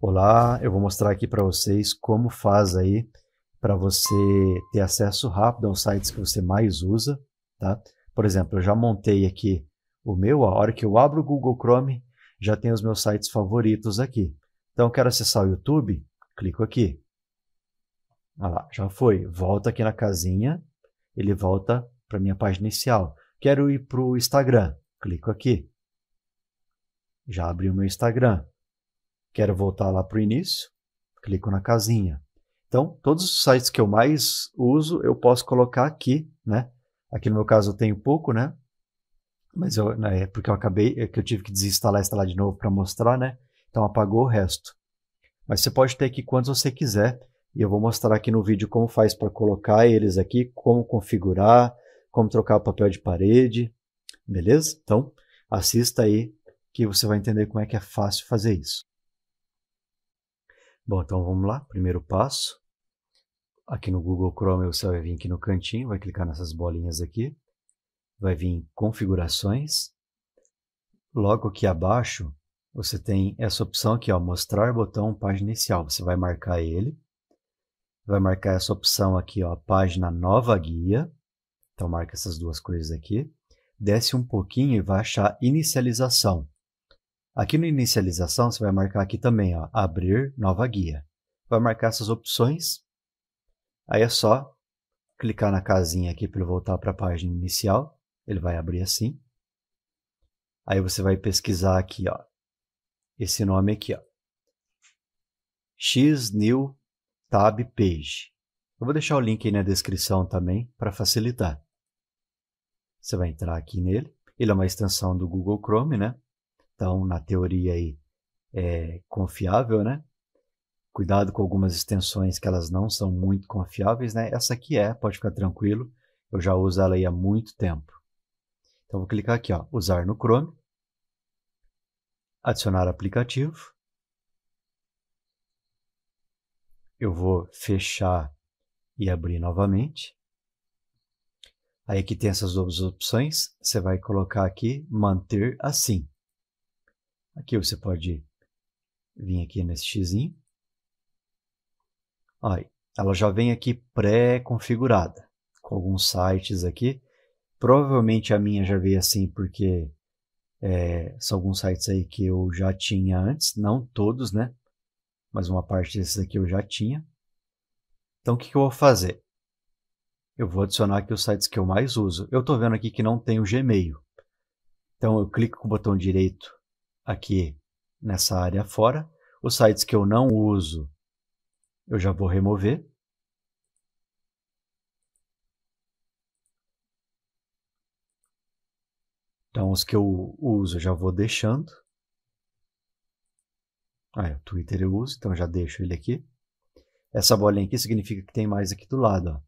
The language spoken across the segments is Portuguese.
Olá, eu vou mostrar aqui para vocês como faz aí para você ter acesso rápido aos sites que você mais usa, tá? Por exemplo, eu já montei aqui o meu, a hora que eu abro o Google Chrome, já tem os meus sites favoritos aqui. Então, eu quero acessar o YouTube, clico aqui. Olha lá, já foi. Volta aqui na casinha, ele volta para minha página inicial. Quero ir para o Instagram, clico aqui. Já abri o meu Instagram. Quero voltar lá para o início, clico na casinha. Então, todos os sites que eu mais uso, eu posso colocar aqui, né? Aqui no meu caso eu tenho pouco, né? Mas eu, né, é porque eu acabei, é que eu tive que desinstalar e instalar de novo para mostrar, né? Então apagou o resto. Mas você pode ter aqui quantos você quiser. E eu vou mostrar aqui no vídeo como faz para colocar eles aqui, como configurar, como trocar o papel de parede, beleza? Então assista aí que você vai entender como é que é fácil fazer isso. Bom, então vamos lá, primeiro passo. Aqui no Google Chrome você vai vir aqui no cantinho, vai clicar nessas bolinhas aqui, vai vir em configurações. Logo aqui abaixo você tem essa opção aqui, ó, mostrar botão página inicial, você vai marcar ele. Vai marcar essa opção aqui, ó, página nova guia. Então marca essas duas coisas aqui. Desce um pouquinho e vai achar inicialização. Aqui no inicialização, você vai marcar aqui também, ó, abrir nova guia. Vai marcar essas opções. Aí é só clicar na casinha aqui para ele voltar para a página inicial. Ele vai abrir assim. Aí você vai pesquisar aqui, ó, esse nome aqui, ó. New Tab Page. Eu vou deixar o link aí na descrição também para facilitar. Você vai entrar aqui nele. Ele é uma extensão do Google Chrome, né? Então, na teoria aí, é confiável, né? Cuidado com algumas extensões que elas não são muito confiáveis, né? Essa aqui é, pode ficar tranquilo. Eu já uso ela aí há muito tempo. Então, vou clicar aqui, ó, usar no Chrome, adicionar aplicativo. Eu vou fechar e abrir novamente. Aí aqui tem essas duas opções. Você vai colocar aqui manter assim. Aqui você pode vir aqui nesse xizinho. Aí, ela já vem aqui pré-configurada, com alguns sites aqui. Provavelmente a minha já veio assim porque é, são alguns sites aí que eu já tinha antes, não todos, né? Mas uma parte desses aqui eu já tinha. Então o que, que eu vou fazer? Eu vou adicionar aqui os sites que eu mais uso. Eu estou vendo aqui que não tem o Gmail. Então eu clico com o botão direito aqui nessa área fora. Os sites que eu não uso, eu já vou remover. Então, os que eu uso, eu já vou deixando. Ah, é, o Twitter eu uso, então já deixo ele aqui. Essa bolinha aqui significa que tem mais aqui do lado. Ó.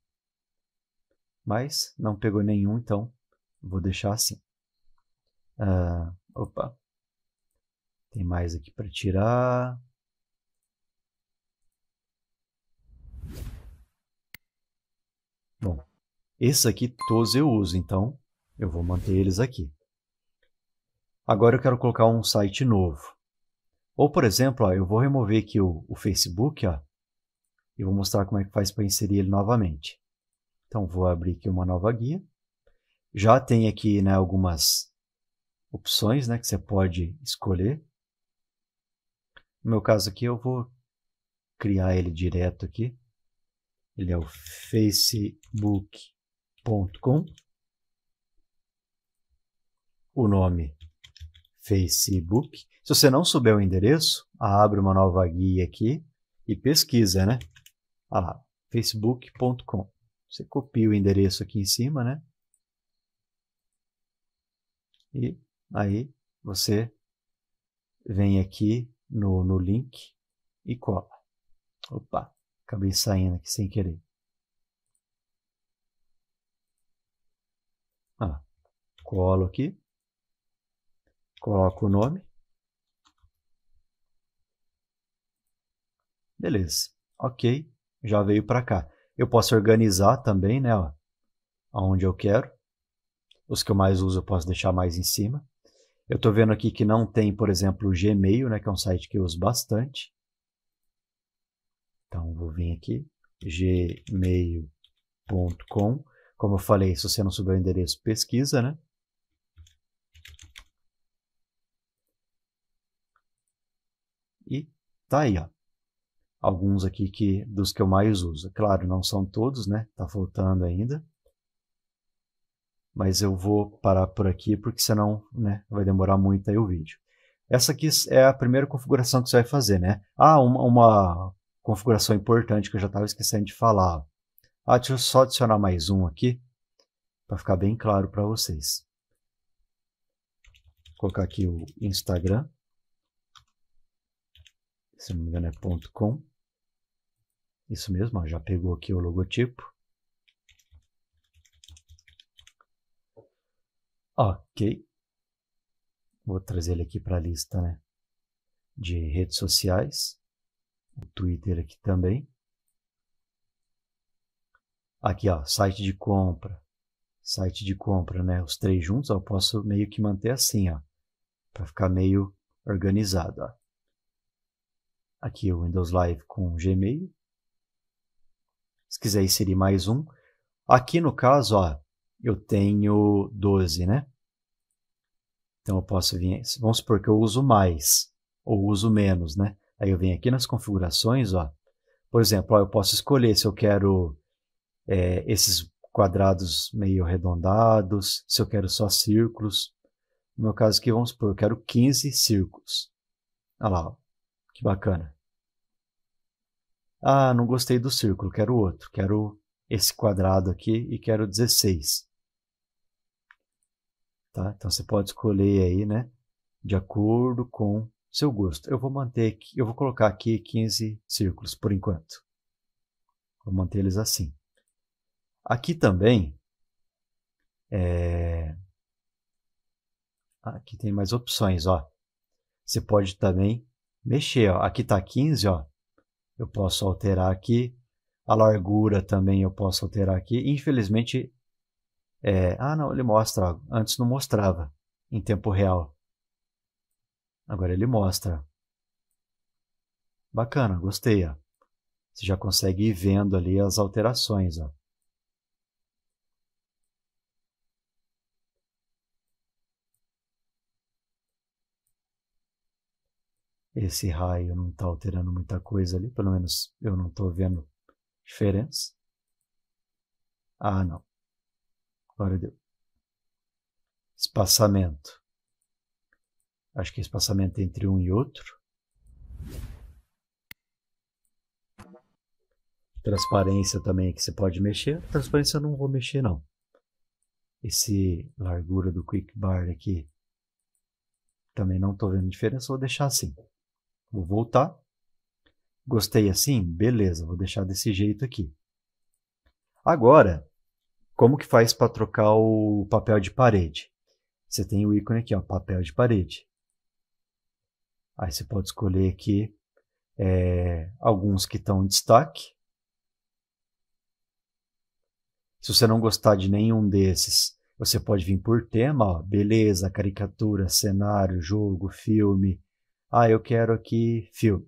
Mas não pegou nenhum, então vou deixar assim. Uh, opa, tem mais aqui para tirar. Bom, esse aqui todos eu uso, então eu vou manter eles aqui. Agora eu quero colocar um site novo. Ou, por exemplo, ó, eu vou remover aqui o, o Facebook ó, e vou mostrar como é que faz para inserir ele novamente. Então, vou abrir aqui uma nova guia. Já tem aqui né, algumas opções né, que você pode escolher. No meu caso aqui, eu vou criar ele direto aqui. Ele é o facebook.com. O nome Facebook. Se você não souber o endereço, abre uma nova guia aqui e pesquisa, né? Ah lá, facebook.com. Você copia o endereço aqui em cima, né? E aí você vem aqui no, no link e cola. Opa, acabei saindo aqui sem querer. Ah, colo aqui, coloco o nome. Beleza, ok, já veio para cá. Eu posso organizar também, né, ó, aonde eu quero. Os que eu mais uso eu posso deixar mais em cima. Eu estou vendo aqui que não tem, por exemplo, o Gmail, né, que é um site que eu uso bastante. Então, vou vir aqui, gmail.com. Como eu falei, se você não souber o endereço, pesquisa, né? E tá aí, ó. Alguns aqui que, dos que eu mais uso. Claro, não são todos, né? Tá faltando ainda mas eu vou parar por aqui porque senão né, vai demorar muito aí o vídeo. Essa aqui é a primeira configuração que você vai fazer, né? Ah, uma, uma configuração importante que eu já estava esquecendo de falar. Ah, deixa eu só adicionar mais um aqui para ficar bem claro para vocês. Vou colocar aqui o Instagram, se não me engano é .com. Isso mesmo, ó, já pegou aqui o logotipo. Ok. Vou trazer ele aqui para a lista né, de redes sociais. O Twitter aqui também. Aqui, ó, site de compra. Site de compra, né? Os três juntos, ó, eu posso meio que manter assim, ó. Para ficar meio organizado, ó. Aqui o Windows Live com Gmail. Se quiser inserir mais um. Aqui no caso, ó, eu tenho 12, né? Então eu posso vir, vamos supor que eu uso mais ou uso menos, né? Aí eu venho aqui nas configurações, ó. Por exemplo, ó, eu posso escolher se eu quero é, esses quadrados meio arredondados, se eu quero só círculos. No meu caso aqui, vamos supor, eu quero 15 círculos. Olha lá, ó, que bacana. Ah, não gostei do círculo, quero outro. Quero esse quadrado aqui e quero 16. Tá? Então você pode escolher aí, né? De acordo com seu gosto. Eu vou manter, eu vou colocar aqui 15 círculos por enquanto. Vou manter eles assim. Aqui também, é... aqui tem mais opções, ó. Você pode também mexer, ó. Aqui está 15, ó. Eu posso alterar aqui. A largura também eu posso alterar aqui. Infelizmente, é, ah, não, ele mostra. Antes não mostrava em tempo real. Agora ele mostra. Bacana, gostei. Ó. Você já consegue ir vendo ali as alterações. Ó. Esse raio não está alterando muita coisa ali, pelo menos eu não estou vendo diferença. Ah, não. Glória a Deus. Espaçamento. Acho que é espaçamento entre um e outro. Transparência também é que você pode mexer. Transparência eu não vou mexer não. Esse largura do quick bar aqui também não estou vendo diferença, vou deixar assim. Vou voltar. Gostei assim? Beleza, vou deixar desse jeito aqui. Agora, como que faz para trocar o papel de parede? Você tem o ícone aqui, ó, papel de parede. Aí você pode escolher aqui é, alguns que estão em destaque. Se você não gostar de nenhum desses, você pode vir por tema, ó, beleza, caricatura, cenário, jogo, filme. Ah, eu quero aqui filme.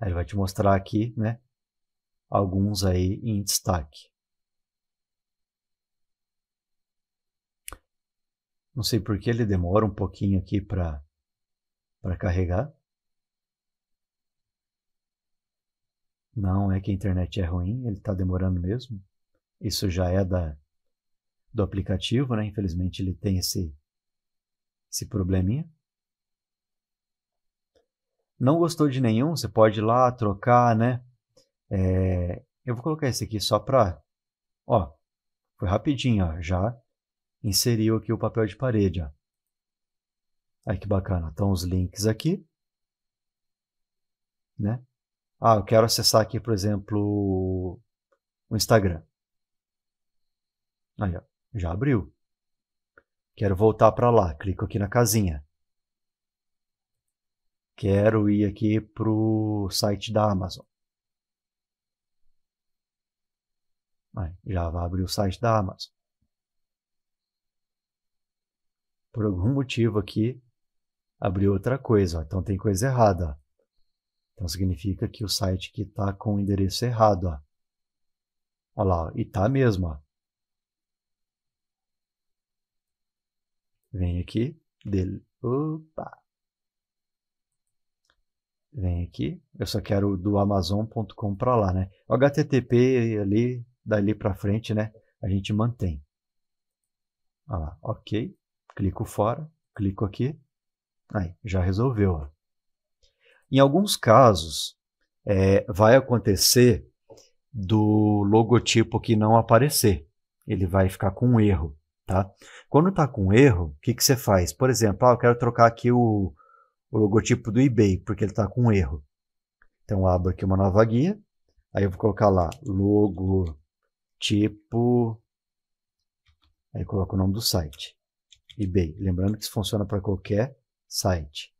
Aí ele vai te mostrar aqui, né? alguns aí em destaque. Não sei por que ele demora um pouquinho aqui para carregar. Não é que a internet é ruim, ele está demorando mesmo. Isso já é da, do aplicativo, né? Infelizmente ele tem esse, esse probleminha. Não gostou de nenhum, você pode ir lá trocar, né? É, eu vou colocar esse aqui só para... Ó, foi rapidinho, ó, já inseriu aqui o papel de parede. Ó. Aí que bacana, estão os links aqui. Né? Ah, eu quero acessar aqui, por exemplo, o Instagram. Aí, ó, já abriu. Quero voltar para lá, clico aqui na casinha. Quero ir aqui para o site da Amazon. já vai abrir o site da Amazon. Por algum motivo aqui, abriu outra coisa. Ó. Então tem coisa errada. Então significa que o site que está com o endereço errado. Ó. Olha lá, e tá mesmo. Ó. Vem aqui, dele. Opa! Vem aqui. Eu só quero do Amazon.com para lá, né? O HTTP ali dali para frente, né, a gente mantém. Olha lá, ok, clico fora, clico aqui, aí, já resolveu. Ó. Em alguns casos, é, vai acontecer do logotipo que não aparecer, ele vai ficar com um erro, tá? Quando está com erro, o que, que você faz? Por exemplo, ah, eu quero trocar aqui o, o logotipo do eBay, porque ele está com erro. Então, abro aqui uma nova guia, aí eu vou colocar lá, logo tipo. Aí coloca o nome do site. eBay. Lembrando que isso funciona para qualquer site.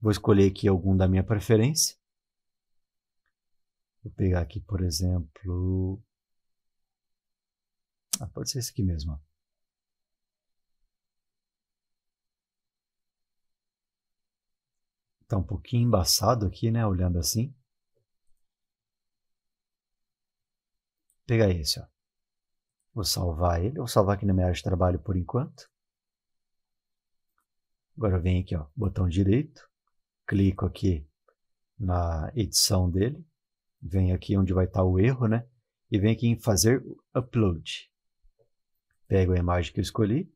Vou escolher aqui algum da minha preferência. Vou pegar aqui, por exemplo. Ah, pode ser esse aqui mesmo. Tá um pouquinho embaçado aqui, né? Olhando assim. pegar esse, ó. Vou salvar ele, vou salvar aqui na minha área de trabalho por enquanto. Agora eu venho aqui, ó, botão direito, clico aqui na edição dele, vem aqui onde vai estar o erro, né? E vem aqui em fazer upload. Pego a imagem que eu escolhi,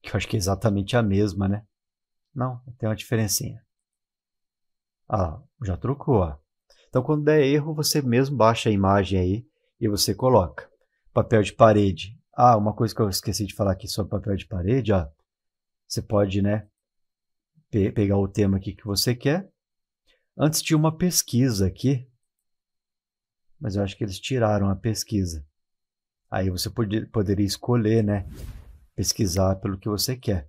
que eu acho que é exatamente a mesma, né? Não, tem uma diferencinha. Ah, já trocou, ó. Então quando der erro, você mesmo baixa a imagem aí e você coloca. Papel de parede. Ah, uma coisa que eu esqueci de falar aqui sobre papel de parede, ó. Você pode, né, pe pegar o tema aqui que você quer. Antes tinha uma pesquisa aqui, mas eu acho que eles tiraram a pesquisa. Aí você poder, poderia escolher, né, pesquisar pelo que você quer.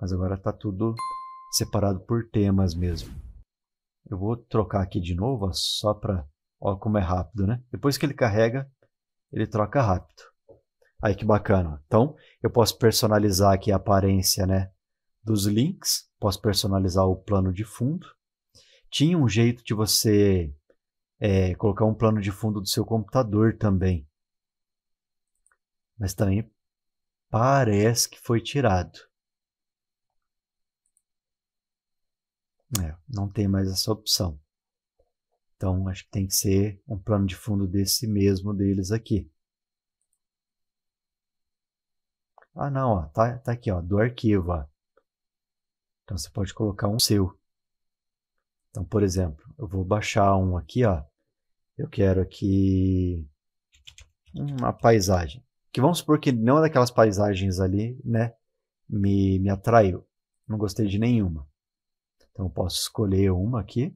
Mas agora está tudo separado por temas mesmo. Eu vou trocar aqui de novo, ó, só para Olha como é rápido, né? Depois que ele carrega, ele troca rápido. Aí que bacana. Então, eu posso personalizar aqui a aparência né, dos links, posso personalizar o plano de fundo. Tinha um jeito de você é, colocar um plano de fundo do seu computador também. Mas também parece que foi tirado. É, não tem mais essa opção. Então, acho que tem que ser um plano de fundo desse mesmo deles aqui. Ah, não, ó, tá, tá aqui, ó, do arquivo. Ó. Então, você pode colocar um seu. Então, por exemplo, eu vou baixar um aqui, ó. Eu quero aqui uma paisagem. Que vamos supor que nenhuma é daquelas paisagens ali, né, me, me atraiu. Não gostei de nenhuma. Então, eu posso escolher uma aqui.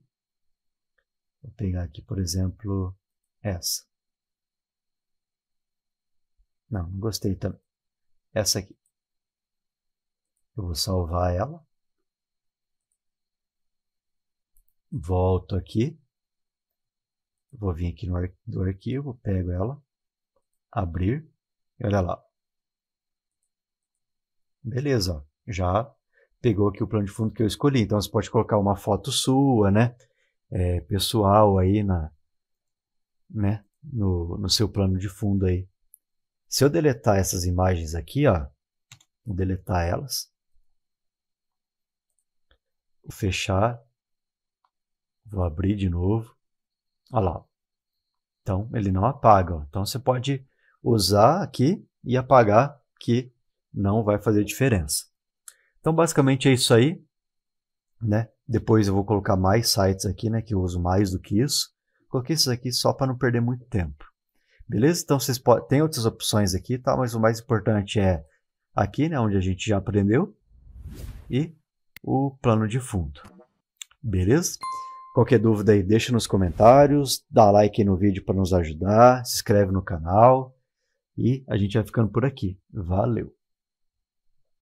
Vou pegar aqui, por exemplo, essa. Não, não gostei também. Essa aqui. Eu vou salvar ela. Volto aqui. Vou vir aqui no ar do arquivo, pego ela, abrir e olha lá. Beleza, ó. já pegou aqui o plano de fundo que eu escolhi. Então você pode colocar uma foto sua, né? é, pessoal aí na, né, no, no seu plano de fundo aí. Se eu deletar essas imagens aqui, ó, vou deletar elas, vou fechar, vou abrir de novo, olha lá. Então, ele não apaga. Ó. Então, você pode usar aqui e apagar, que não vai fazer diferença. Então, basicamente é isso aí, né? Depois eu vou colocar mais sites aqui, né, que eu uso mais do que isso. Coloquei esses aqui só para não perder muito tempo. Beleza? Então vocês podem, tem outras opções aqui, tá? Mas o mais importante é aqui, né, onde a gente já aprendeu, e o plano de fundo. Beleza? Qualquer dúvida aí, deixa nos comentários, dá like no vídeo para nos ajudar, se inscreve no canal e a gente vai ficando por aqui. Valeu!